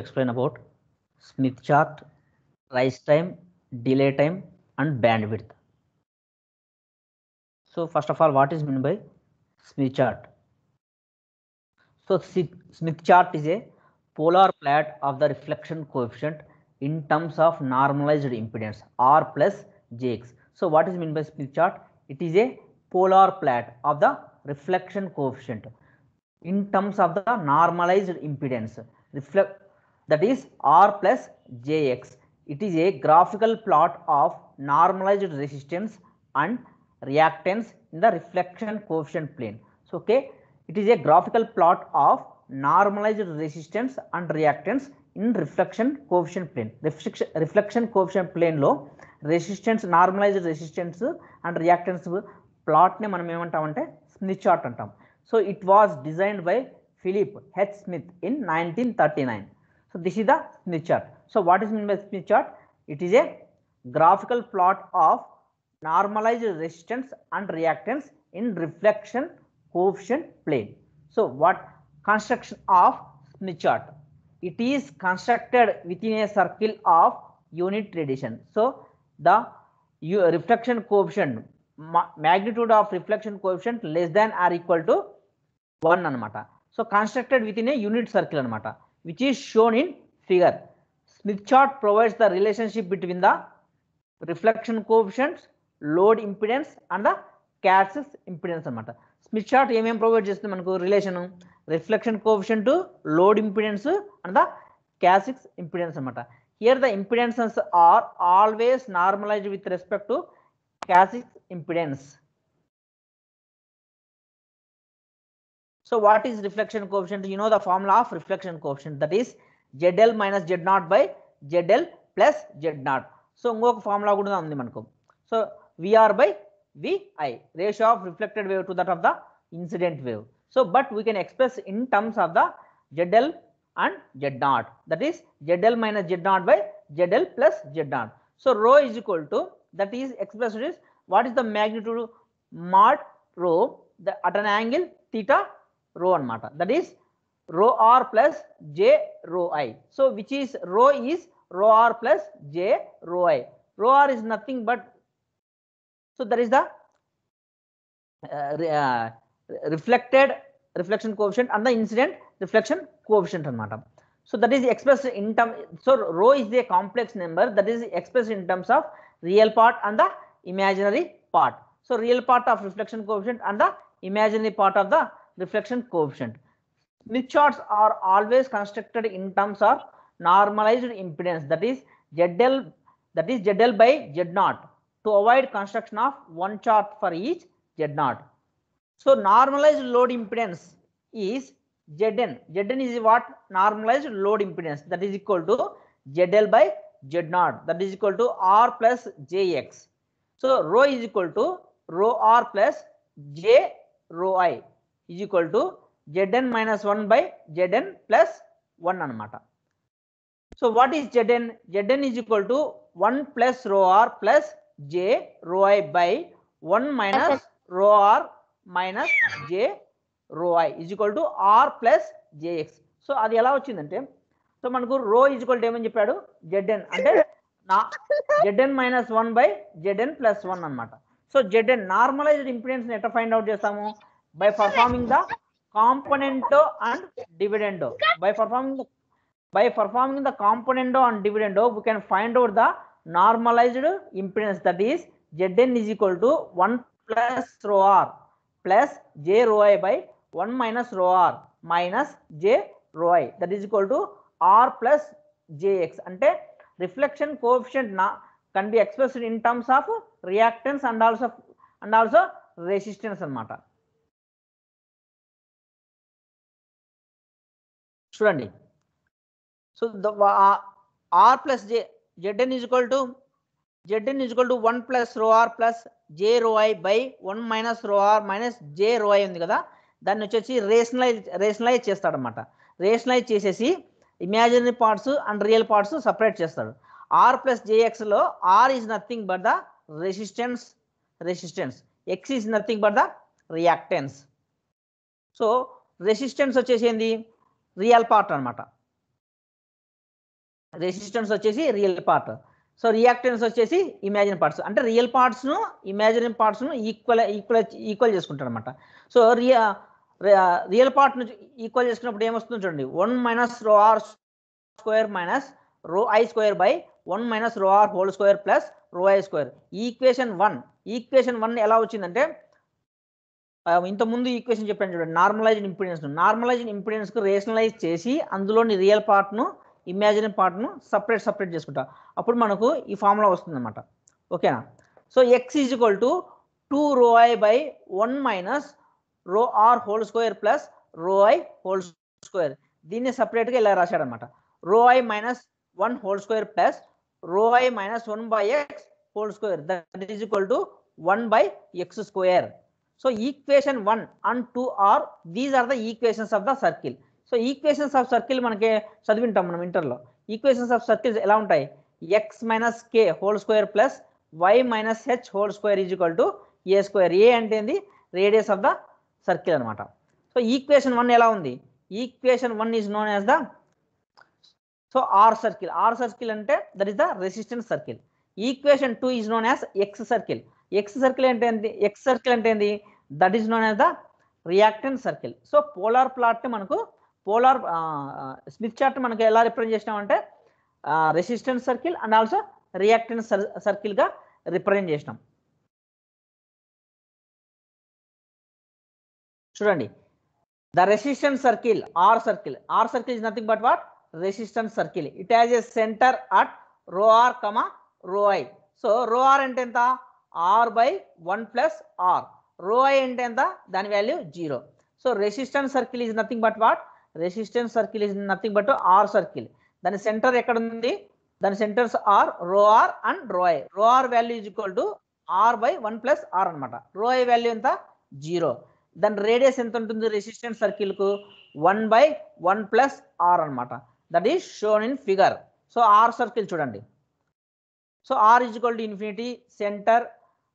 explain about Smith chart, rise time, delay time and bandwidth. So first of all, what is meant by Smith chart? So Smith chart is a polar plot of the reflection coefficient in terms of normalized impedance R plus JX. So what is meant by Smith chart? It is a polar plot of the reflection coefficient in terms of the normalized impedance. Reflect that is R plus Jx. It is a graphical plot of normalized resistance and reactance in the reflection coefficient plane. So, okay, it is a graphical plot of normalized resistance and reactance in reflection coefficient plane. Reflection, reflection coefficient plane లో resistance normalized resistance and reactance ప్లాట్ని మనం ఏమంటామంటే Smith chart అంటాం so it was designed by Phillip H Smith in nineteen thirty nine So this is the Smith chart. So what is meant by Smith chart? It is a graphical plot of normalized resistance and reactance in reflection coefficient plane. So what construction of Smith chart? It is constructed within a circle of unit radiation. So the reflection coefficient magnitude of reflection coefficient less than or equal to 1 nanometer. So constructed within a unit circle circle which is shown in figure. Smith chart provides the relationship between the reflection coefficients load impedance and the క్యాషెస్ impedance అనమాట Smith chart ఏమేం provide చేస్తుంది మనకు relation reflection coefficient load impedance and the క్యాసిక్స్ impedance అనమాట here the impedances are always normalized with respect to క్యాసిక్స్ impedance So what is reflection coefficient? You know the formula of reflection coefficient that is del minus Z0 by del plus Z0. So formula So VR by VI ratio of reflected wave to that of the incident wave. So but we can express in terms of the del and Z0 that is del minus Z0 by del plus Z0. So rho is equal to that is expressed is what is the magnitude mod rho the, at an angle theta rho matter. that is rho r plus j rho i so which is rho is rho r plus j rho i rho r is nothing but so there is the uh, uh, reflected reflection coefficient and the incident reflection coefficient and matter. so that is expressed in term so rho is a complex number that is expressed in terms of real part and the imaginary part so real part of reflection coefficient and the imaginary part of the reflection coefficient. Smith charts are always constructed in terms of normalized impedance that is ZL that is ZL by Z to avoid construction of one chart for each Z So normalized load impedance is Zn. Zn is what normalized load impedance that is equal to ZL by Z that is equal to R plus JX. So rho is equal to rho R plus J rho I is equal to Z N minus one by Z N plus one అనమాట so what is Z N Z N is equal to one plus rho R plus J rho I by one minus rho R minus J rho I is equal to R plus J X so అది ఎలా వచ్చిందంటే so మనకు రో is equal to ఏమని చెప్పాడు Z N అంటే నా Z N minus one by Z N plus one అనమాట సో జెడ్ఎన్ నార్మలైజ్డ్ ఇంపిడెన్స్ని ఎట్లా ఫైండ్ అవుట్ చేస్తాము by performing the componendo and dividendo by performing by performing the componendo and dividendo we can find out the normalized impedance that is Z N is equal to one plus rho R plus J rho I by one minus rho R minus J rho I that is equal to R plus J X అంటే reflection coefficient నా can be expressed in terms of reactance and also and also resistance అనమాట చూడండి so R plus J Z N N equal to Z N N equal to one plus rho R plus J rho I by one minus rho R minus J rho I ఉంది కదా దాన్ని వచ్చేసి rationalize rationalize చేస్తాడనమాట rationalize చేసేసి imaginary parts and real parts separate చేస్తాడు R plus జేఎక్స్లో R is nothing but the resistance resistance X is nothing but the reactance so resistance వచ్చేసి ఏంది రియల్ పార్ట్ అనమాట రెసిస్టెన్స్ వచ్చేసి రియల్ పార్ట్ సో రియాక్టెన్స్ వచ్చేసి imagine parts అంటే real పార్ట్స్ను imagine పార్ట్స్ను ఈక్వల్ ఈక్వల్ ఈక్వల్ అనమాట సో రియా రియల్ పార్ట్ను ఈక్వల్ చేసుకున్నప్పుడు ఏమొస్తుంది చూడండి one minus rho R square minus rho I square by one minus rho R whole square plus rho I square equation one equation one ఎలా వచ్చిందంటే ఇంతకుముందు ఈక్వేషన్ చెప్పాను చూడండి నార్మలైజ్డ్ ఇంపిడెన్స్ నార్మలైజ్డ్ ఇంపిడెన్స్కు రేషనలైజ్ చేసి అందులోని రియల్ పార్ట్ను ఇమాజినరీ పార్ట్ను సపరేట్ సపరేట్ చేసుకుంటా అప్పుడు మనకు ఈ ఫార్ములా వస్తుందన్నమాట ఓకేనా so X is equal to two rho I by one minus rho R whole square plus rho I whole square దీన్ని సపరేట్గా ఇలా రాశాడనమాట rho I minus one whole square plus rho I minus one by X whole square that is equal to one by X square so equation one and two are these are the equations of the circle so equations of circle మనకి చదివింటాం మనం ఇంటర్లో equations of circles ఎలా ఉంటాయి X minus K whole square plus Y minus H whole square is equal to A square A అంటే ఏంది radius of the circle అనమాట so equation one ఎలా ఉంది equation one is known as the so are circle are circle అంటే that is the resistant circle equation two is known as x circle x circle అంటే x circle అంటే ఏంది that is known as the reactant circle so polar plot మనకు polar Smith chart మనకు ఎలా represent చేసినామంటే resistant circle and also reactant సర్కిల్గా represent చేసినాం చూడండి the resistant circle are circle are circle is nothing but what resistant circle it has a centre at rho r comma rho i so rho r అంటే ఎంత r by one plus r rho i అంటే ఎంత దాని value zero so resistance circle is nothing but what resistance circle is nothing but r circle దాని centre ఎక్కడ ఉంది దాని centres r rho r and rho i rho r value is equal to r by one plus r అనమాట rho i value ఎంత zero దాని radius ఎంత ఉంటుంది resistance సర్కిల్కు one by one plus r అనమాట that is shown in figure so are circle చూడండి so r is equal to infinity centre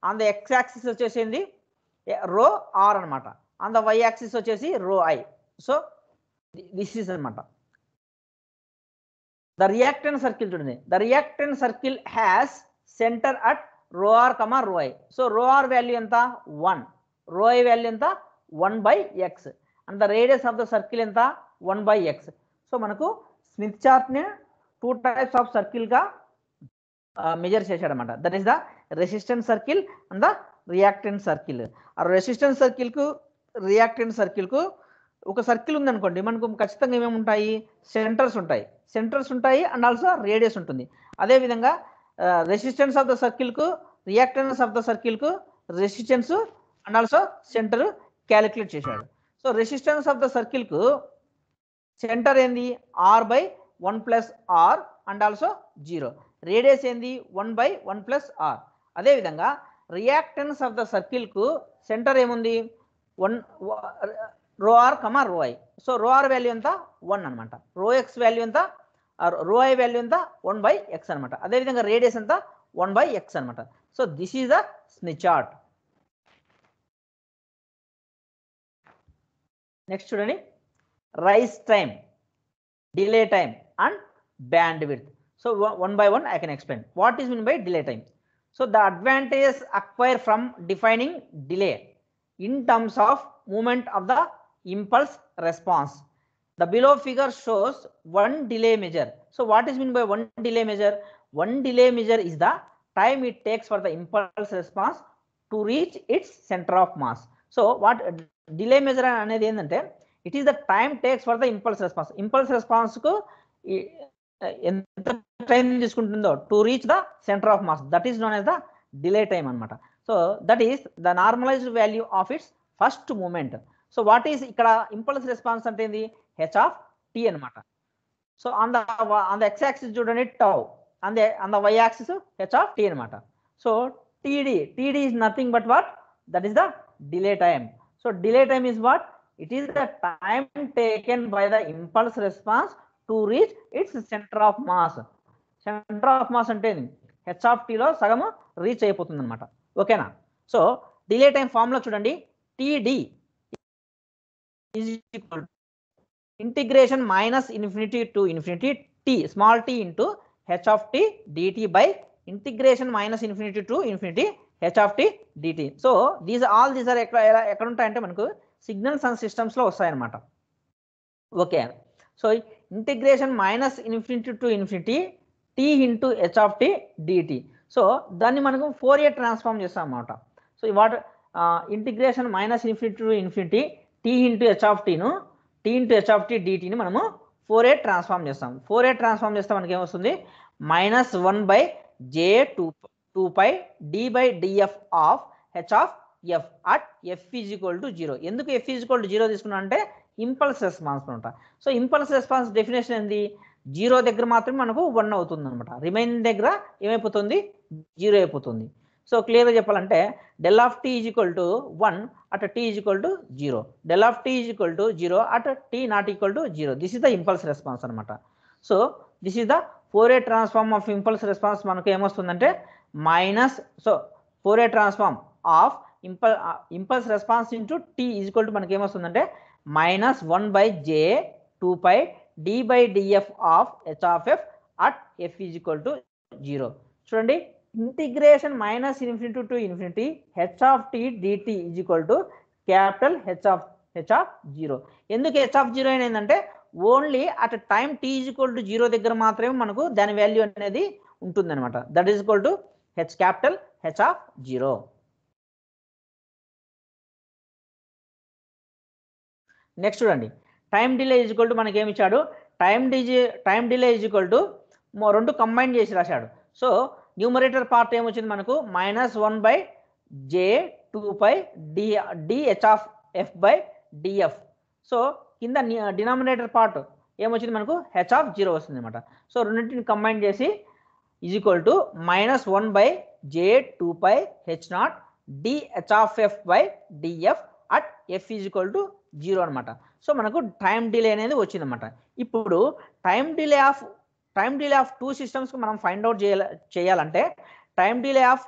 on the x axis వచ్చేసింది rho are అనమాట and the why axis వచ్చేసి rho i so this is అనమాట the reactance circle చూడండి the reactance circle has centre at rho r comma rho i so rho r value ఎంత one rho i value ఎంత one by x and the radius of the circle ఎంత one by x so మనకు Smith చార్ట్ని two types of సర్కిల్గా measure చేశాడనమాట that is the resistant circle and the reactant circle ఆ resistant సర్కిల్కు reactant సర్కిల్కు ఒక circle ఉందనుకోండి మనకు ఖచ్చితంగా ఏమేమి ఉంటాయి సెంటర్స్ ఉంటాయి సెంటర్స్ ఉంటాయి అండ్ ఆల్సో రేడియస్ ఉంటుంది అదేవిధంగా రెసిస్టెన్స్ ఆఫ్ ద సర్కిల్కు రియాక్టెన్స్ ఆఫ్ ద సర్కిల్కు resistance and also centre calculate చేశాడు సో రెసిస్టెన్స్ ఆఫ్ ద సర్కిల్కు సెంటర్ ఏంది r by one plus r and also zero radius ఏంది one by one plus r అదేవిధంగా reactance of the సర్కిల్కు centre ఏముంది one rho r comma rho i so rho r value ఎంత one అనమాట rho x value ఎంత rho i value ఎంత one by x అనమాట అదేవిధంగా రేడియస్ ఎంత వన్ బై ఎక్స్ అనమాట so this is the Smith chart next చూడండి rise time delay time and bandwidth so one by one I can explain what is mean by delay time So the advantages acquired from defining delay in terms of movement of the impulse response. The below figure shows one delay measure. So what is meant by one delay measure? One delay measure is the time it takes for the impulse response to reach its center of mass. So what delay measure అనేది ఏంటంటే it is the time takes for the impulse response impulse రెస్పాన్స్కు ఎంత time తీసుకుంటుందో to reach the centre of mass that is known as the delay time అనమాట so that is the normalised value of its first moment so what is ఇక్కడ impulse response అంటే ఏంది h of t అనమాట so అంద అంద x axis చూడండి tau అందే అంద y axis h of t అనమాట so TD td is nothing but what that is the delay time so delay time is what it is the time taken by the impulse response to reach its centre of mass centre of mass అంటే h of టీలో సగము reach అయిపోతుంది అనమాట ఓకేనా so delay time ఫామ్లో చూడండి td integration minus infinity to infinity t small t into h of t dt by integration minus infinity to infinity H of t dt so these all these are ఎక్కడ ఎక్కడ ఉంటాయంటే మనకు signals and సిస్టమ్స్లో వస్తాయన్నమాట okay so integration minus infinity to infinity t into h of t dt so దాన్ని మనకు Fourier transform చేస్తాం అనమాట so what integration minus infinity to infinity t into h of టీను t into h of t డిటీని మనము Fourier transform చేస్తాం Fourier transform చేస్తే మనకి ఏమొస్తుంది minus one by J two two pi d by DF of H of F at F is equal to zero ఎందుకు f is equal to zero తీసుకున్నా అంటే impulse response అనమాట so impulse response definition ఏంది zero దగ్గర మాత్రమే మనకు one అవుతుంది అనమాట రిమైన్ దగ్గర ఏమైపోతుంది జీరో అయిపోతుంది సో క్లియర్గా చెప్పాలంటే del of t is equal to one at t is equal to zero del of t is equal to zero at t not equal to zero this is the impulse response అనమాట so this is the a transform of impulse response మనకు ఏమొస్తుందంటే minus so Fourier transform of impulse impulse response into t is equal to మనకి ఏమొస్తుందంటే minus one by J two pi d by DF of H of F at f is equal to చూడండి integration minus infinity to infinity H of t dt is equal to capital h of H of zero ఎందుకు h of zero అనేది ఏంటంటే only at time t is equal to zero దగ్గర మాత్రమే మనకు దాని value అనేది ఉంటుందన్నమాట that is equal to h capital h of zero next చూడండి time delay is equal to మనకి ఏమి ఇచ్చాడు టైం డిజి time delay is equal to రెండు కంబైన్ చేసి రాశాడు సో న్యూమరేటర్ పార్ట్ ఏమొచ్చింది మనకు minus one by J two by d dh of f by df so కింద డినామినేటర్ పార్ట్ ఏమొచ్చింది మనకు హెచ్ ఆఫ్ జీరో వస్తుంది అనమాట సో రెండింటిని కంబైన్ చేసి is equal to minus one by J two by H naught dh of f by df at F is equal to zero అనమాట so మనకు time delay అనేది వచ్చిందనమాట ఇప్పుడు time delay of time delay of two సిస్టమ్స్కి మనం find out చేయాల చేయాలంటే time delay of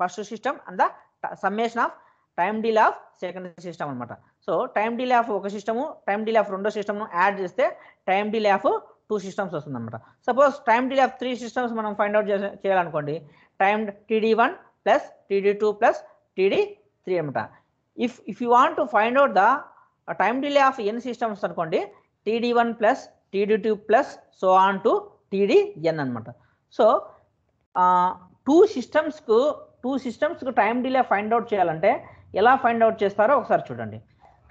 first system and the summation of time delay of second system అనమాట సో టైం డిలే ఆఫ్ ఒక సిస్టము టైం డిలే ఆఫ్ రెండో సిస్టమ్ను add చేస్తే time delay of two systems వస్తుందన్నమాట suppose time delay of three systems మనం find out చేయాలనుకోండి time td one plus TD two plus td three అనమాట if if you want to find out the time delay of n systems అనుకోండి td one plus TD two plus so on to td n అనమాట so two సిస్టమ్స్కు two సిస్టమ్స్కు time delay find out చేయాలంటే ఎలా find out చేస్తారో ఒకసారి చూడండి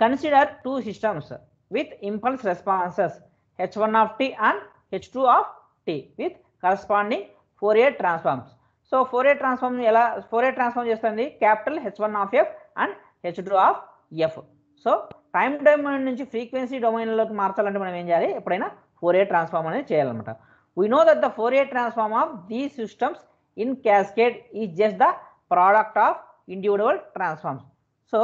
consider two systems with impulse responses h one of t and h two of t with corresponding Fourier transforms so Fourier transform ఎలా Fourier transform చేస్తుంది capital h one of f and h two of f so time domain నుంచి frequency డొమైన్లోకి మార్చాలంటే మనం ఏం చేయాలి ఎప్పుడైనా four Fourier transform అనేది చేయాలన్నమాట we know that the a transform of the systems in cascade is just the product of individual transforms so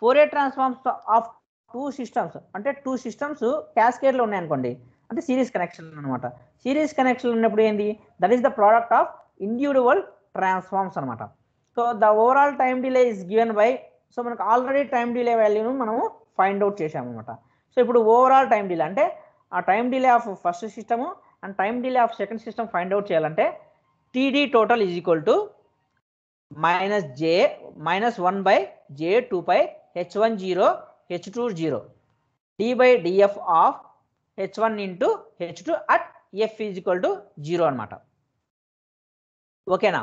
Fourier transforms of two systems అంటే టూ సిస్టమ్స్ క్యాస్కేడ్లో ఉన్నాయనుకోండి అంటే సిరీస్ కనెక్షన్ అనమాట series connection ఉన్నప్పుడు ఏంది that is the product of individual transforms అనమాట so the overall time delay is given by so మనకు already time delay వాల్యూను మనము ఫైండ్ అవుట్ చేసామన్నమాట సో ఇప్పుడు ఓవరాల్ టైం డిలే అంటే ఆ time delay of first system and time delay of second system find out చేయాలంటే td total is equal to minus j minus one by J two pi H one zero H two zero D by DF of H one into H two at F is equal to zero అనమాట ఓకేనా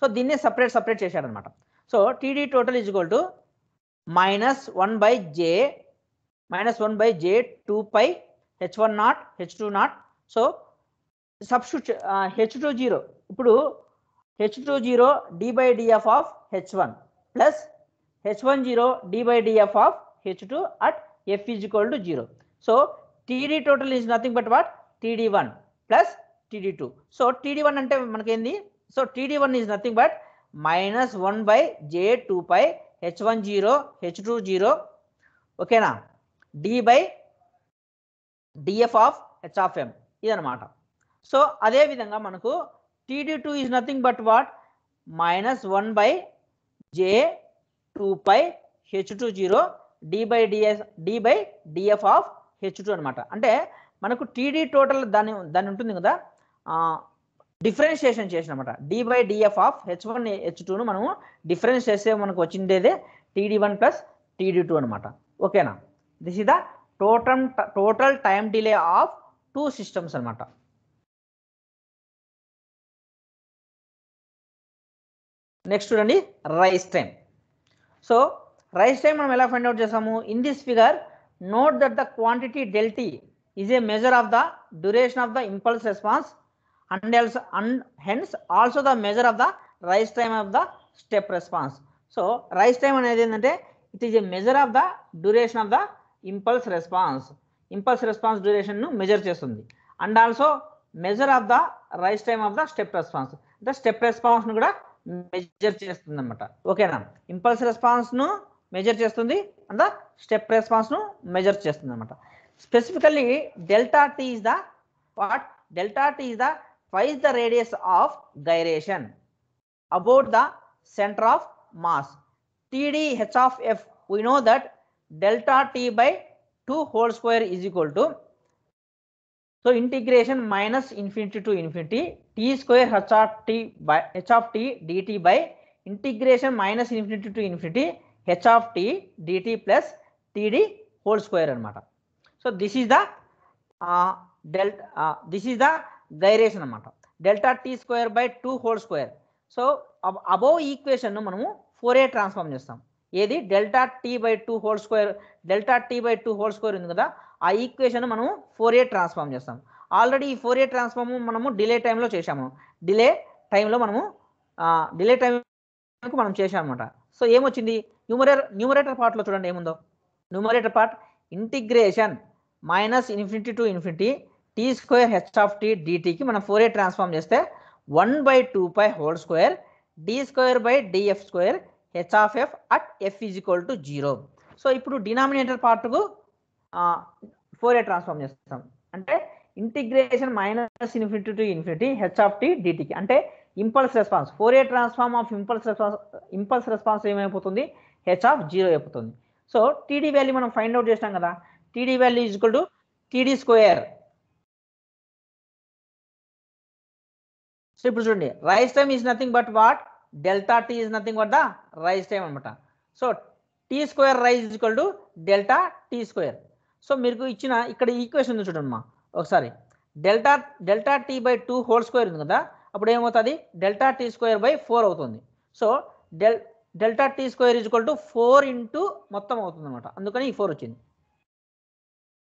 so దీన్నే separate separate చేశాడనమాట so td total is equal to minus one by J minus one by J two pi H one naught h two naught so substitute h two zero ఇప్పుడు h two zero D by DF of H one plus h one zero D by DF of H two at F is equal to zero so td total is nothing but what td one plus TD two so td one అంటే మనకేంది so td one is nothing but minus one by J two pi H one zero H two zero ఓకేనా D by DF of H of M ఇదనమాట so అదేవిధంగా మనకు TD two is nothing but what minus one by J two pi H two zero D by DS D by DF of H two అనమాట అంటే మనకు TD total దాని దాని ఉంటుంది కదా డిఫరెన్షియేషన్ చేసినమాట D by DF of H one H టూను మనము డిఫరెన్స్ చేస్తే మనకు వచ్చిండేదే TD one plus TD two అనమాట ఓకేనా this is the total total time delay of two systems అనమాట నెక్స్ట్ చూడండి rise time so rise time మనం ఎలా ఫైండ్ అవుట్ చేసాము in this figure note that the quantity delta T is a measure of the duration of the impulse response and also and hence also the measure of the rise time of the step response so rise time అనేది ఏంటంటే it is a measure of the duration of the impulse response impulse response డ్యూరేషన్ను measure చేస్తుంది and also measure of the rise time of the step response అంటే step రెస్పాన్స్ను కూడా measure చేస్తుంది అనమాట ఓకేనా ఇంపల్స్ రెస్పాన్స్ను మెజర్ చేస్తుంది అండ్ ద స్టెప్ రెస్పాన్స్ను మెజర్ చేస్తుంది అనమాట specifically delta T is the what delta T is the is the radius of gyration? About the center of mass. TD H of F, we know that delta T by 2 whole square is equal to so integration minus infinity to infinity t square h of t by h of t dt by integration minus infinity to infinity h of t dt plus td whole square matter. so this is the uh, delta uh, this is the gyration అనమాట delta T square by two whole square so above ఈక్వేషన్ను మనము Fourier transform చేస్తాం ఏది delta T by two whole square delta T by two whole square ఉంది కదా ఆ equation మనం ఏ transform చేస్తాం ఆల్రెడీ ఈ ఏ ట్రాన్స్ఫార్మ్ మనము డిలే టైంలో చేశాము డిలే టైంలో మనము డిలే టైంకు మనం అనమాట సో ఏమొచ్చింది న్యూమరేటర్ న్యూమరేటర్ పార్ట్లో చూడండి ఏముందో numerator part integration minus infinity to infinity T square H of T డిటీకి మనం ఏ ట్రాన్స్ఫామ్ చేస్తే one by two pi whole square D square by DF square H of F at F is equal to zero so ఇప్పుడు denominator పార్ట్కు Fourier transform చేస్తాం అంటే integration minus infinity to infinity H of T డిటీకి అంటే impulse response Fourier transform of impulse response impulse response ఏమైపోతుంది H of zero అయిపోతుంది so TD value మనం find out చేసినాం కదా TD value is equal to TD square so ఇప్పుడు చూడండి rise time is nothing but what delta T is nothing but the rise time అనమాట so T square rise equal to delta T square so మీరు ఇచ్చిన ఇక్కడ equation ఉంది చూడండి అమ్మా ఒకసారి delta delta T by two whole square ఉంది కదా అప్పుడు ఏమవుతుంది delta T square by four అవుతుంది so del delta T square equal to four into మొత్తం అవుతుంది అనమాట అందుకని ఈ ఫోర్ వచ్చింది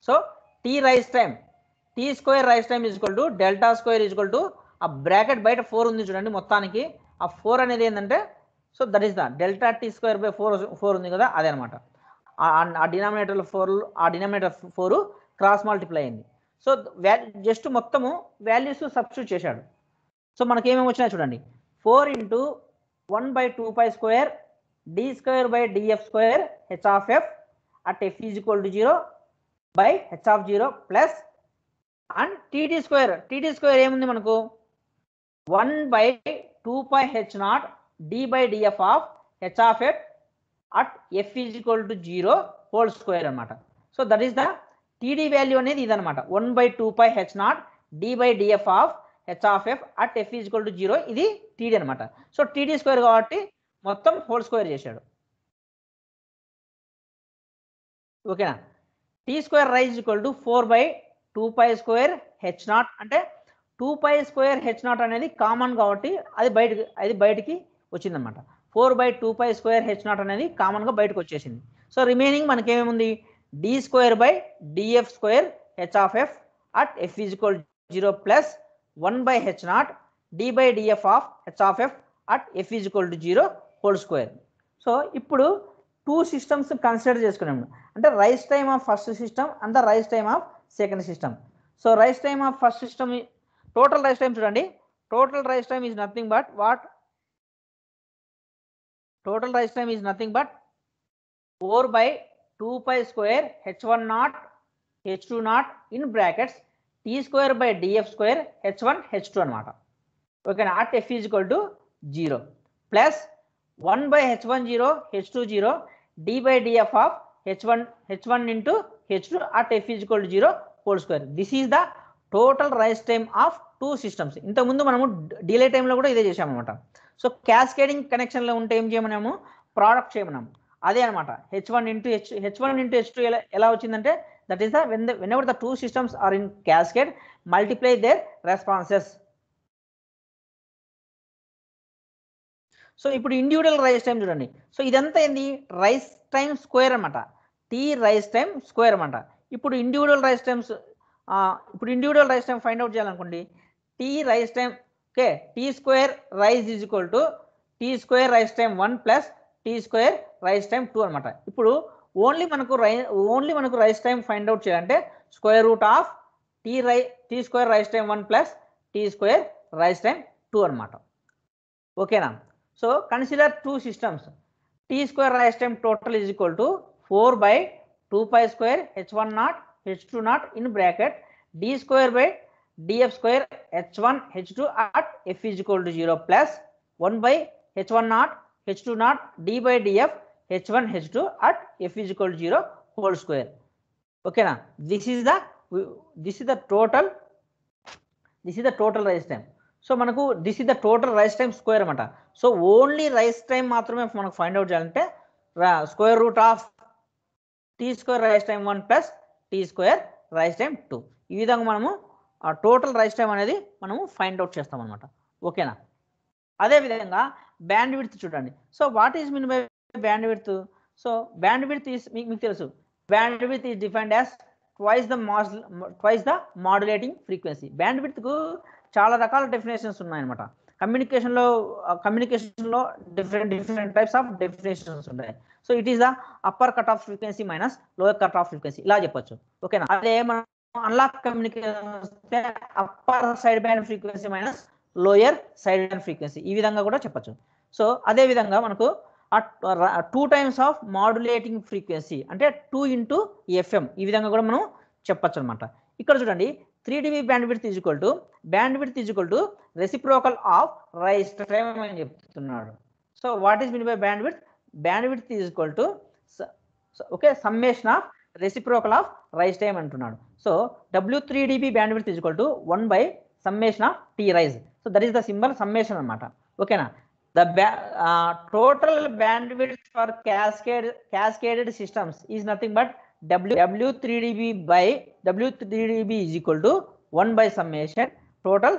so T rise time T square rise time equal to delta square equal to ఆ బ్రాకెట్ బయట ఫోర్ ఉంది చూడండి మొత్తానికి ఆ ఫోర్ అనేది ఏంటంటే so that is the delta T square by four four ఉంది కదా అదే అనమాట ఆ డినామినేటర్ ఫోర్ ఆ డినామినేటర్ ఫోర్ క్రాస్ మల్టిప్లై అయింది సో జస్ట్ మొత్తము వాల్యూస్ సబ్స్టిట్యూట్ చేశాడు సో మనకి ఏమేమి వచ్చినాయి చూడండి four into one by two pi square D square by DF square H of F at F is equal to zero by H of zero plus and TT square TT square ఏముంది మనకు one by two pi H not D by DF of H of at at F is equal to zero whole square అనమాట so that is the TD value అనేది ఇదనమాట one by two pi H not D by DF of H of F at F is equal to zero ఇది TD అనమాట so TD square కాబట్టి మొత్తం whole square చేశాడు ఓకేనా T square rise equal to four by two pi square H not అంటే two pi square H not అనేది common కాబట్టి అది బయటకి అది బయటికి వచ్చిందనమాట four by two pi square H not అనేది కామన్గా బయటకు వచ్చేసింది సో రిమైనింగ్ మనకేముంది D square by DF square H of F at F equal zero plus one by H not D by DF of H of F at F equal to zero whole square so ఇప్పుడు two systems consider చేసుకున్నాము అంటే rise time of first system and the rise time of second system so rise time of first system total rise time chudandi total rise time is nothing but what total rise time is nothing but 4 by 2 pi square h1 naught h2 naught in brackets t square by df square h1 h2 anamata okay not f is equal to 0 plus 1 by h1 0 h2 0 d by df of h1 h1 into h2 at f is equal to 0 whole square this is the total rise time of two systems ఇంతకుముందు మనము delay టైంలో కూడా ఇదే చేసామన్నమాట so cascading కనెక్షన్లో ఉంటే ఏం చేయమన్నాము product చేయమన్నాము అదే అనమాట H one into H H one into H two ఎలా ఎలా వచ్చిందంటే that is the when the whenever the two systems are in cascade multiply their responses so ఇప్పుడు ఇండివిజువల్ రైస్ టైం చూడండి సో ఇదంతా ఏంది రైస్ టైం స్క్వేర్ అనమాట T rise time square అనమాట ఇప్పుడు ఇండివిజువల్ రైస్ టైమ్స్ ఇప్పుడు individual rise time find out చేయాలనుకోండి T rise time okay T square rise is equal to T square rise time one plus T square rise time two అనమాట ఇప్పుడు only మనకు రై only మనకు rise time find out చేయాలంటే square root of T రై T square rise time one plus T square rise time two అనమాట ఓకేనా so consider two systems T square rise time total is equal to four by two pi square H one not H2 naught in bracket d square by df square h1 h2 at f is equal to 0 plus 1 by h1 naught h2 naught d by df h1 h2 at f is equal to 0 whole square. Okay now this is the this is the total this is the total rise time. So మనకు this is the total rise time square అనమాట so only rise time మాత్రమే మనకు find out చేయాలంటే square root of T square rise time one plus T square rise time two ఈ విధంగా మనము ఆ total rise time అనేది మనము ఫైండ్ అవుట్ చేస్తాం అనమాట ఓకేనా అదేవిధంగా బ్యాండ్ విడ్త్ చూడండి so what is mean by bandwidth so bandwidth is మీకు మీకు తెలుసు bandwidth is defined as twice the mass twice the modulating frequency band కు చాలా రకాల డెఫినేషన్స్ ఉన్నాయన్నమాట కమ్యూనికేషన్లో కమ్యూనికేషన్లో different different types of definitions ఉన్నాయి so it is the upper cut off frequency minus lower cut off frequency ఇలా చెప్పొచ్చు ఓకేనా అదే మనం analogue communication upper side band frequency minus lower side band frequency ఈ విధంగా కూడా చెప్పొచ్చు సో అదే విధంగా మనకు two times of modulating frequency అంటే టూ ఇంటూ ఎఫ్ఎం ఈ విధంగా కూడా మనం చెప్పొచ్చు అనమాట ఇక్కడ చూడండి three DB bandwidth is to bandwidth is to reciprocal of rise time అని చెప్తున్నాడు so what is mean by bandwidth bandwidth is equal to okay summation of reciprocal of rise time అంటున్నాడు so W three dB bandwidth is equal to one by summation of T rise so that is the symbol summation అనమాట ఓకేనా the బ్యా total bandwidth for cascade cascaded systems is nothing but W W three DB by W three DB is equal to one by summation total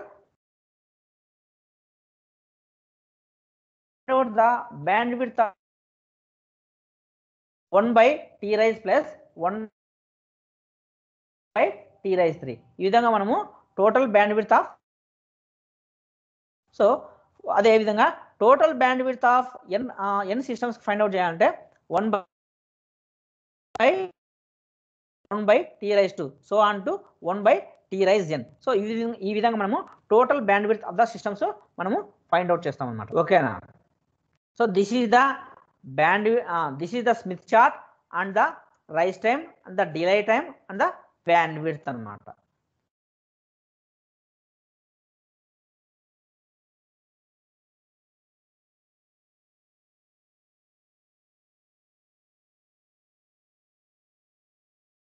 the bandwidth one by T rise plus one by T rise three ఈ విధంగా మనము total bandwidth of so అదే విధంగా total bandwidth of N N systems find out చేయాలంటే one by one by T rise two so on to one by T rise N so ఈ ఈ విధంగా మనము total bandwidth of the systems మనము find out చేస్తాం అనమాట ఓకేనా so this is the band uh, this is the smith chart and the rise time and the delay time and the bandwidth అనమాట